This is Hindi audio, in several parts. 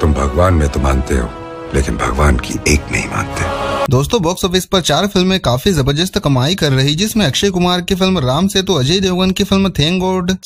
तुम भगवान में तो मानते हो लेकिन भगवान की एक नहीं मानते दोस्तों बॉक्स ऑफिस पर चार फिल्में काफी जबरदस्त कमाई कर रही जिसमें अक्षय कुमार की फिल्म राम से तो अजय देवगन की फिल्म थे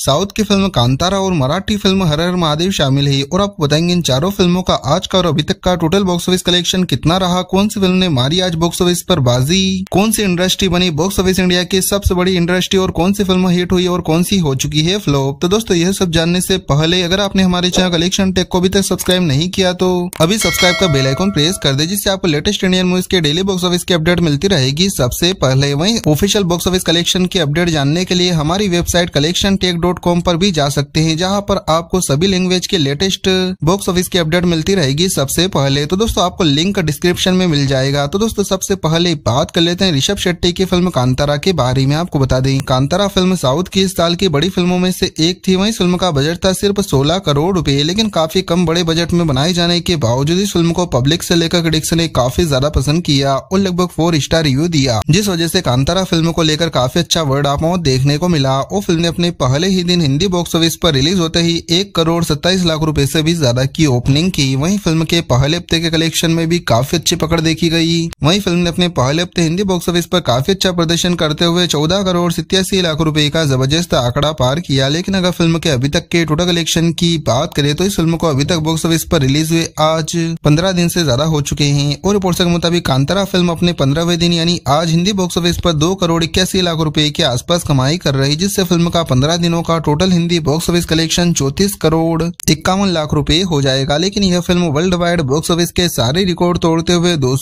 साउथ की फिल्म कांतारा और मराठी फिल्म हर हर महादेव शामिल है और आपको बताएंगे इन चारों फिल्मों का आज का और अभी तक का टोटल बॉक्स ऑफिस कलेक्शन कितना रहा कौन सी फिल्म ने मारी आज बॉक्स ऑफिस आरोप बाजी कौन सी इंडस्ट्री बनी बॉक्स ऑफिस इंडिया की सबसे बड़ी इंडस्ट्री और कौन सी फिल्म हिट हुई और कौन सी हो चुकी है फ्लो तो दोस्तों यह सब जानने से पहले अगर आपने हमारे चैनल कलेक्शन टेक को अभी तक सब्सक्राइब नहीं किया तो अभी सब्सक्राइब का बेल आइकॉन प्रेस कर दे जिससे आपको लेटेस्ट इंडियन मूवीज के डेली बॉक्स ऑफिस की अपडेट मिलती रहेगी सबसे पहले वही ऑफिशियल बॉक्स ऑफिस कलेक्शन की अपडेट जानने के लिए हमारी website collection tech dot com पर भी जा सकते हैं जहाँ पर आपको सभी लैंग्वेज के लेटेस्ट बॉक्स ऑफिस की अपडेट मिलती रहेगी सबसे पहले तो दोस्तों आपको लिंक डिस्क्रिप्शन में मिल जाएगा तो दोस्तों सबसे पहले बात कर लेते हैं ऋषभ शेट्टी की फिल्म कांतारा के बारे में आपको बता दें कांतारा फिल्म साउथ की इस साल की बड़ी फिल्मों में से एक थी वही फिल्म का बजट था सिर्फ 16 करोड़ रुपए लेकिन काफी कम बड़े बजट में बनाए जाने के बावजूद इस फिल्म को पब्लिक से लेकर क्रिटिक्स ने काफी ज्यादा पसंद किया और लगभग फोर स्टार रिव्यू दिया जिस वजह से कांतारा फिल्म को लेकर काफी अच्छा वर्ड आप देखने को मिला और फिल्म ने अपने पहले ही दिन हिंदी बॉक्स ऑफिस पर रिलीज होते ही एक करोड़ सत्ताईस लाख रूपए ऐसी भी ज्यादा की ओपनिंग की वही फिल्म के पहले हफ्ते के कलेक्शन में भी काफी अच्छी पकड़ देखी गयी वही फिल्म ने अपने पहले हफ्ते हिंदी बॉक्स ऑफिस पर काफी अच्छा प्रदर्शन करते हुए चौदह करोड़ सितयासी लाख रूपए का जबरदस्त आंकड़ा पार किया लेकिन अगर फिल्म के अभी तक के टोटल कलेक्शन की बात करें तो इस फिल्म को अभी तक बॉक्स ऑफिस पर रिलीज हुए आज पंद्रह दिन से ज्यादा हो चुके हैं और रिपोर्ट के मुताबिक कांतारा फिल्म अपने पंद्रहवें दिन यानी आज हिंदी बॉक्स ऑफिस पर दो करोड़ इक्यासी लाख रुपए के आसपास कमाई कर रही जिससे फिल्म का पंद्रह दिनों का total Hindi box office collection चौतीस करोड़ इक्यावन लाख रूपए हो जाएगा लेकिन यह film worldwide box office के सारे रिकॉर्ड तोड़ते हुए दो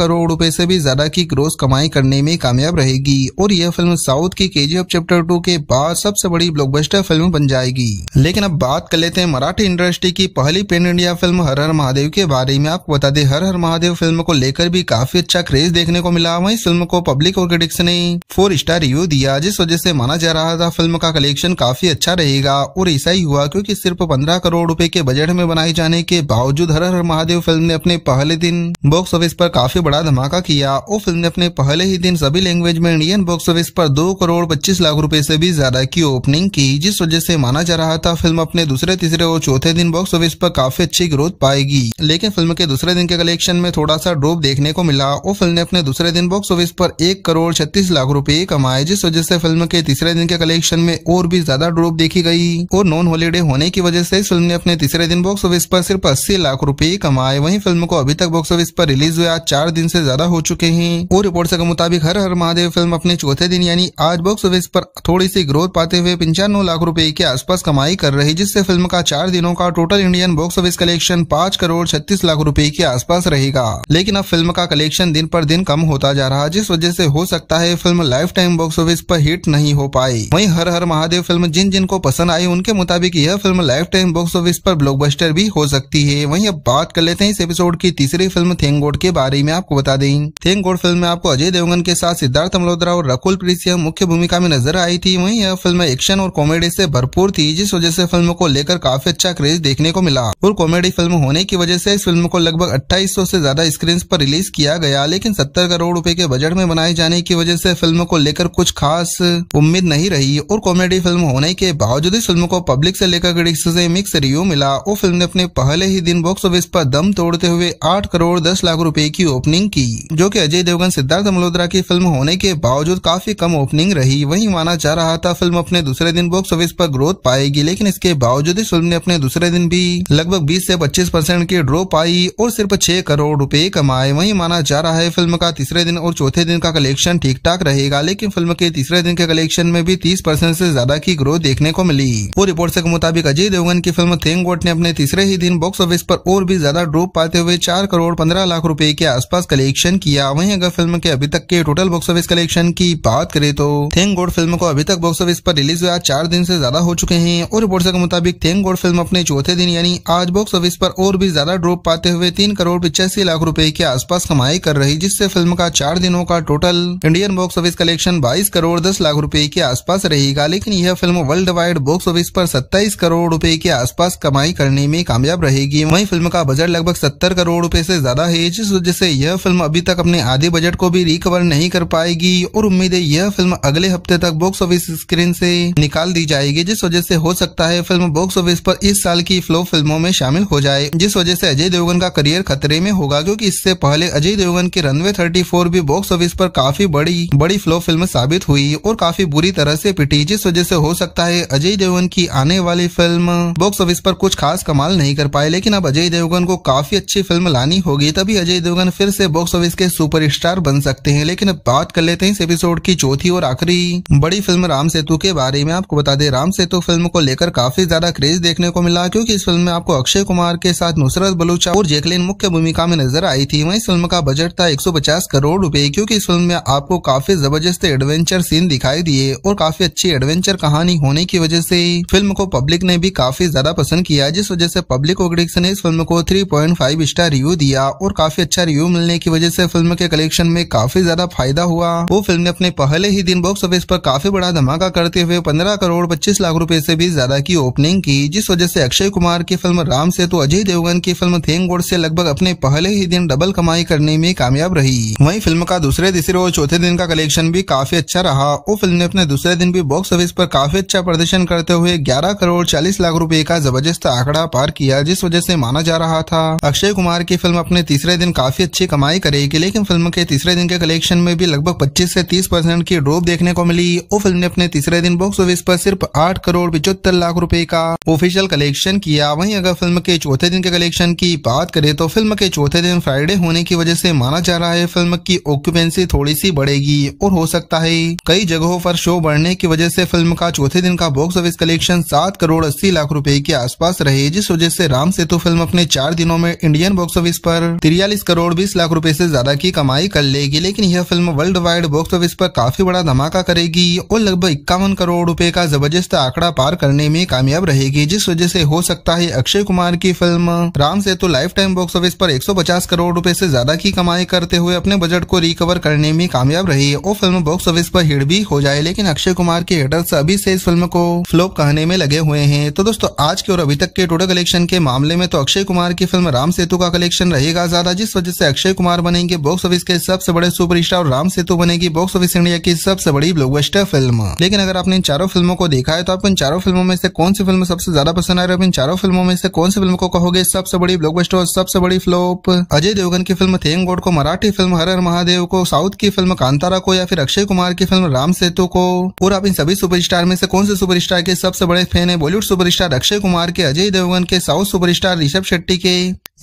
करोड़ रूपए ऐसी भी ज्यादा की ग्रोस कमाई करने में कामयाब रहेगी और यह फिल्म साउथ की के चैप्टर टू के बाद सबसे बड़ी ब्लॉकबस्टर फिल्म बन जाएगी लेकिन अब बात कर लेते हैं मराठी इंडस्ट्री की पहली pan India film Har Har Mahadev के बारे में आपको बता दें हर हर महादेव फिल्म को लेकर भी काफी अच्छा क्रेज देखने को मिला वही फिल्म को पब्लिक और क्रिटिक्स ने फोर स्टार रिव्यू दिया जिस वजह से माना जा रहा था फिल्म का कलेक्शन काफी अच्छा रहेगा और ऐसा ही हुआ क्योंकि सिर्फ पंद्रह करोड़ रूपए के बजट में बनाए जाने के बावजूद हर हर महादेव फिल्म ने अपने पहले दिन बॉक्स ऑफिस पर काफी बड़ा धमाका किया और फिल्म ने अपने पहले ही दिन सभी लैंग्वेज में इंडियन बॉक्स ऑफिस पर दो करोड़ पच्चीस लाख रूपए से भी ज्यादा की ओपनिंग की जिस वजह से माना जा रहा था फिल्म अपने दूसरे तीसरे और चौथे दिन बॉक्स ऑफिस पर काफी अच्छी ग्रोथ पाएगी लेकिन फिल्म के दूसरे दिन के कलेक्शन में थोड़ा सा ड्रॉप देखने को मिला और फिल्म ने अपने दूसरे दिन बॉक्स ऑफिस पर एक करोड़ छत्तीस लाख रूपए कमाए जिस वजह से फिल्म के तीसरे दिन के कलेक्शन में और भी ज्यादा ड्रॉप देखी गई और नॉन हॉलीडे होने की वजह से इस फिल्म ने अपने तीसरे दिन बॉक्स ऑफिस पर सिर्फ अस्सी लाख रूपए कमाए वही फिल्म को अभी तक बॉक्स ऑफिस पर रिलीज हुआ चार दिन ऐसी ज्यादा हो चुके हैं और रिपोर्ट के मुताबिक हर हर महादेव फिल्म अपने चौथे दिन यानी आज बॉक्स ऑफिस पर थोड़ी सी ग्रोथ पाते हुए पंचानवे लाख रूपए के आसपास कमाई कर रही जिससे फिल्म का चार दिनों का total Indian box office collection पाँच करोड़ छत्तीस लाख रूपए रुपए के आसपास रहेगा लेकिन अब फिल्म का कलेक्शन दिन पर दिन कम होता जा रहा जिस वजह से हो सकता है film lifetime box office पर हिट नहीं हो पाई वहीं हर हर महादेव फिल्म जिन जिन को पसंद आई उनके मुताबिक यह film lifetime box office पर ब्लॉकबस्टर भी हो सकती है वहीं अब बात कर लेते हैं इस एपिसोड की तीसरी फिल्म थेंगोड के बारे में आपको बता दें थेंगोड फिल्म में आपको अजय देवगन के साथ सिद्धार्थ मल्होत्रा और रकुल प्रीत मुख्य भूमिका में नजर आई थी वही यह फिल्म एक्शन और कॉमेडी ऐसी भरपूर थी जिस वजह ऐसी फिल्म को लेकर काफी अच्छा क्रेज देखने को मिला और कॉमेडी फिल्म होने की वजह ऐसी इस फिल्म को लगभग 2800 से ज्यादा स्क्रीन पर रिलीज किया गया लेकिन 70 करोड़ रुपए के बजट में बनाए जाने की वजह से फिल्म को लेकर कुछ खास उम्मीद नहीं रही और कॉमेडी फिल्म होने के बावजूद इस फिल्म को पब्लिक से लेकर क्रिटिक्स से मिक्स रिव्यू मिला और फिल्म ने अपने पहले ही दिन बॉक्स ऑफिस पर दम तोड़ते हुए आठ करोड़ दस लाख रूपए की ओपनिंग की जो की अजय देवगन सिद्धार्थ मल्होत्रा की फिल्म होने के बावजूद काफी कम ओपनिंग रही वही माना जा रहा था फिल्म अपने दूसरे दिन बॉक्स ऑफिस पर ग्रोथ पाएगी लेकिन इसके बावजूद इस फिल्म ने अपने दूसरे दिन भी लगभग बीस ऐसी पच्चीस परसेंट की ड्रॉप आई और सिर्फ छह करोड़ रुपए कमाए वहीं माना जा रहा है फिल्म का तीसरे दिन और चौथे दिन का कलेक्शन ठीक ठाक रहेगा लेकिन फिल्म के तीसरे दिन के कलेक्शन में भी तीस परसेंट ऐसी ज्यादा की ग्रोथ देखने को मिली और रिपोर्ट के मुताबिक अजय देवगन की फिल्म थेंग ने अपने तीसरे ही दिन बॉक्स ऑफिस पर और भी ज्यादा ड्रोप पाते हुए चार करोड़ पंद्रह लाख रूपए के आसपास कलेक्शन किया वही अगर फिल्म के अभी तक के टोटल बॉक्स ऑफिस कलेक्शन की बात करे तो थेंग फिल्म को अभी तक बॉक्स ऑफिस पर रिलीज हुआ चार दिन ऐसी ज्यादा हो चुके हैं और रिपोर्ट के मुताबिक थेंग फिल्म अपने चौथे दिन यानी आज बॉक्स ऑफिस पर और भी ज्यादा ड्रॉप पाते हुए हुए तीन करोड़ पिचासी लाख रूपए के आसपास कमाई कर रही जिससे फिल्म का चार दिनों का total Indian box office collection 22 crore 10 lakh रुपए के आसपास रहेगा लेकिन यह film worldwide box office पर 27 करोड़ रुपए के आसपास कमाई करने में कामयाब रहेगी वही फिल्म का बजट लगभग सत्तर करोड़ रूपए ऐसी ज्यादा है जिस वजह ऐसी यह फिल्म अभी तक अपने आधे बजट को भी रिकवर नहीं कर पाएगी और उम्मीद है यह फिल्म अगले हफ्ते तक बॉक्स ऑफिस स्क्रीन ऐसी निकाल दी जाएगी जिस वजह ऐसी हो सकता है फिल्म बॉक्स ऑफिस आरोप इस साल की फ्लो फिल्मों में शामिल हो जाए जिस वजह से अजय देवगन का करियर खतरे में होगा क्योंकि इससे पहले अजय देवगन की रनवे 34 भी बॉक्स ऑफिस पर काफी बड़ी बड़ी फ्लो फिल्म साबित हुई और काफी बुरी तरह से पिटी जिस वजह से हो सकता है अजय देवगन की आने वाली फिल्म बॉक्स ऑफिस पर कुछ खास कमाल नहीं कर पाए लेकिन अब अजय देवगन को काफी अच्छी फिल्म लानी होगी तभी अजय देवगन फिर से बॉक्स ऑफिस के सुपर बन सकते हैं लेकिन अब बात कर लेते हैं इस एपिसोड की चौथी और आखिरी बड़ी फिल्म राम सेतु के बारे में आपको बता दें राम सेतु फिल्म को लेकर काफी ज्यादा क्रेज देखने को मिला क्योंकि इस फिल्म में आपको अक्षय कुमार के साथ नुसरत बलूचा और जय जैकलिन मुख्य भूमिका में नजर आई थी वहीं फिल्म का बजट था 150 करोड़ रुपए क्योंकि इस फिल्म में आपको काफी जबरदस्त एडवेंचर सीन दिखाई दिए और काफी अच्छी एडवेंचर कहानी होने की वजह से फिल्म को पब्लिक ने भी काफी ज्यादा पसंद किया जिस वजह से पब्लिक क्रिटिक्स ने इस फिल्म को 3.5 स्टार रिव्यू दिया और काफी अच्छा रिव्यू मिलने की वजह से फिल्म के कलेक्शन में काफी ज्यादा फायदा हुआ वो फिल्म ने अपने पहले ही दिन बॉक्स ऑफिस पर काफी बड़ा धमाका करते हुए पंद्रह करोड़ पच्चीस लाख रूपए ऐसी भी ज्यादा की ओपनिंग की जिस वजह से अक्षय कुमार की फिल्म राम सेतु अजय देवगन की फिल्म थेंग से लगभग अपने पहले ही दिन डबल कमाई करने में कामयाब रही वहीं फिल्म का दूसरे तीसरे और चौथे दिन का कलेक्शन भी काफी अच्छा रहा वो फिल्म ने अपने दूसरे दिन भी बॉक्स ऑफिस पर काफी अच्छा प्रदर्शन करते हुए 11 करोड़ 40 लाख रुपए का जबरदस्त आंकड़ा पार किया जिस वजह से माना जा रहा था अक्षय कुमार की फिल्म अपने तीसरे दिन काफी अच्छी कमाई करेगी लेकिन फिल्म के तीसरे दिन के कलेक्शन में भी लगभग पच्चीस ऐसी तीस परसेंट की ड्रोप देखने को मिली वो फिल्म ने अपने तीसरे दिन बॉक्स ऑफिस आरोप सिर्फ आठ करोड़ पिछहत्तर लाख रूपए का ऑफिशियल कलेक्शन किया वही अगर फिल्म के चौथे दिन के कलेक्शन की बात करें तो फिल्म के चौथे दिन फ्राइडे होने की वजह से माना जा रहा है फिल्म की ऑक्यूपेंसी थोड़ी सी बढ़ेगी और हो सकता है कई जगहों पर शो बढ़ने की वजह से फिल्म का चौथे दिन का बॉक्स ऑफिस कलेक्शन सात करोड़ अस्सी लाख रुपए के आसपास रहे जिस वजह से राम सेतु फिल्म अपने चार दिनों में इंडियन बॉक्स ऑफिस पर तिरयालीस करोड़ बीस लाख रूपए ऐसी ज्यादा की कमाई कर लेगी लेकिन यह film worldwide box office आरोप काफी बड़ा धमाका करेगी और लगभग इक्यावन करोड़ रूपए का जबरदस्त आंकड़ा पार करने में कामयाब रहेगी जिस वजह ऐसी हो सकता है अक्षय कुमार की film Ram Setu lifetime film box office पर 150 करोड़ रुपए से ज्यादा की कमाई करते हुए अपने बजट को रिकवर करने में कामयाब रही और फिल्म बॉक्स ऑफिस पर हिट भी हो जाए लेकिन अक्षय कुमार के हेटर्स अभी से इस फिल्म को फ्लोप कहने में लगे हुए हैं तो दोस्तों आज के और अभी तक के टोटल कलेक्शन के मामले में तो अक्षय कुमार की फिल्म राम सेतु का कलेक्शन रहेगा ज्यादा जिस वजह से अक्षय कुमार बनेंगे बॉक्स ऑफिस के सबसे बड़े सुपर और राम सेतु बनेगी बॉक्स ऑफिस इंडिया की सबसे बड़ी ब्लॉकबस्टर फिल्म लेकिन अगर आपने इन चारों फिल्मों को देखा है तो आपको इन चारों फिल्मों में से कौन सी फिल्म सबसे ज्यादा पसंद आ रही है इन चारों फिल्मों में से कौन सी फिल्म को कहोगे सबसे बड़ी ब्लॉकबस्टर और सबसे बड़ी फ्लॉप अजय देवगन की फिल्म थे गॉड को मराठी फिल्म हर हर महादेव को साउथ की फिल्म कांतारा को या फिर अक्षय कुमार की फिल्म राम सेतु को और आप इन सभी सुपरस्टार में से कौन से सुपरस्टार के सबसे बड़े फैन है बॉलीवुड सुपरस्टार अक्षय कुमार के अजय देवगन के साउथ सुपरस्टार ऋषभ शेट्टी के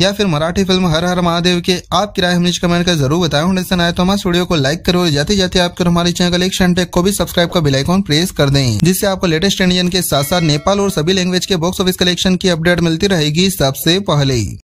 या फिर मराठी फिल्म हर हर महादेव के आप किराए हमने कमेंट कर जरूर बताएं से आए तो हमारे वीडियो को लाइक करो और जाते जाते आप हमारे चैनल एक्शन टेक को भी सब्सक्राइब का बिलाईकॉन प्रेस कर दें जिससे आपको लेटेस्ट इंडियन के साथ साथ नेपाल और सभी लैंग्वेज के बॉक्स ऑफिस कलेक्शन की अपडेट मिलती रहेगी सबसे पहले